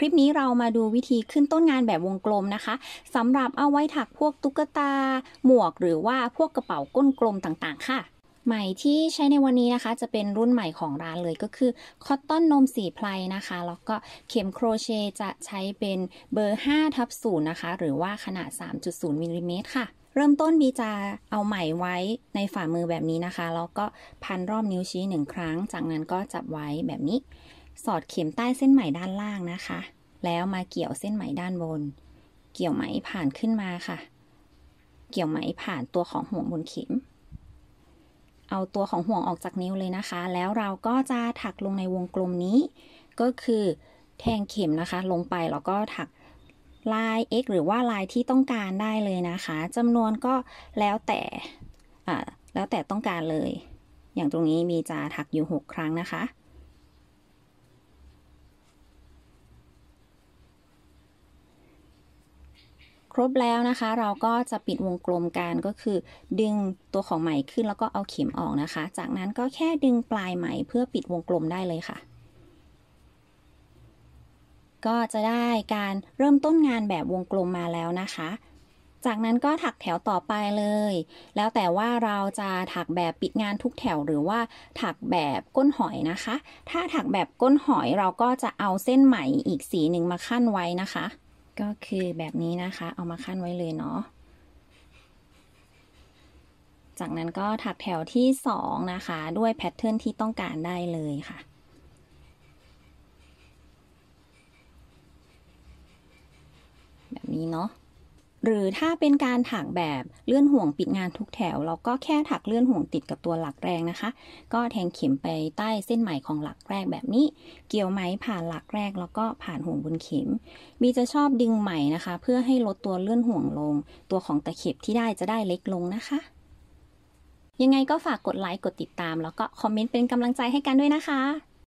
คลิปนี้เรามาดูวิธีขึ้นต้นงานแบบวงกลมนะคะสำหรับเอาไว้ถักพวกตุ๊กตา หมวกหรือว่าพวกกระเป๋าก้นกลมต่างๆค่ะ ใหม่ที่ใช้ในวันนี้นะคะ จะเป็นรุ่นใหม่ของร้านเลยก็คือ คอตตอนนมสีไพลนะคะ แล้วก็เข็มโครเชต์จะใช้เป็นเบอร์5ทับศูนย์นะคะ หรือว่าขนาด 3.0 มิลลิเมตรค่ะ เริ่มต้นบีจะเอาไหมไว้ในฝ่ามือแบบนี้นะคะแล้วก็พันรอบนิ้วชี้หนึ่งครั้ง จากนั้นก็จับไว้แบบนี้สอดเข็มใต้เส้นไหมด้านล่างนะคะ แล้วมาเกี่ยวเส้นไหมด้านบน เกี่ยวไหมผ่านขึ้นมาค่ะ เกี่ยวไหมผ่านตัวของห่วงบนเข็ม เอาตัวของห่วงออกจากนิ้วเลยนะคะ แล้วเราก็จะถักลงในวงกลมนี้ ก็คือแทงเข็มนะคะ ลงไปแล้วก็ถักลาย x หรือว่าลายที่ต้องการได้เลยนะคะ จำนวนก็แล้วแต่แล้วแต่ต้องการเลย อย่างตรงนี้มีจะถักอยู่6ครั้งนะคะครบแล้วนะคะ เราก็จะปิดวงกลมกันก็คือ ดึงตัวของไหมขึ้นแล้วก็เอาเข็มออกนะคะ จากนั้นก็แค่ดึงปลายไหมเพื่อปิดวงกลมได้เลยค่ะ ก็จะได้การเริ่มต้นงานแบบวงกลมมาแล้วนะคะ จากนั้นก็ถักแถวต่อไปเลย แล้วแต่ว่าเราจะถักแบบปิดงานทุกแถวหรือว่าถักแบบก้นหอยนะคะ ถ้าถักแบบก้นหอยเราก็จะเอาเส้นไหมอีกสีหนึ่งมาขั้นไว้นะคะก็คือแบบนี้นะคะ เอามาขั้นไว้เลยเนาะ จากนั้นก็ถักแถวที่2นะคะ ด้วยแพทเทิร์นที่ต้องการได้เลยค่ะ แบบนี้เนาะหรือถ้าเป็นการถักแบบเลื่อนห่วงปิดงานทุกแถวเราก็แค่ถักเลื่อนห่วงติดกับตัวหลักแรงนะคะ ก็แทงเข็มไปใต้เส้นไหมของหลักแรกแบบนี้ เกี่ยวไหมผ่านหลักแรก แล้วก็ผ่านห่วงบนเข็ม มีจะชอบดึงไหมนะคะ เพื่อให้ลดตัวเลื่อนห่วงลง ตัวของตะเข็บที่ได้จะได้เล็กลงนะคะ ยังไงก็ฝากกดไลค์กดติดตาม แล้วก็คอมเมนต์เป็นกำลังใจให้กันด้วยนะคะ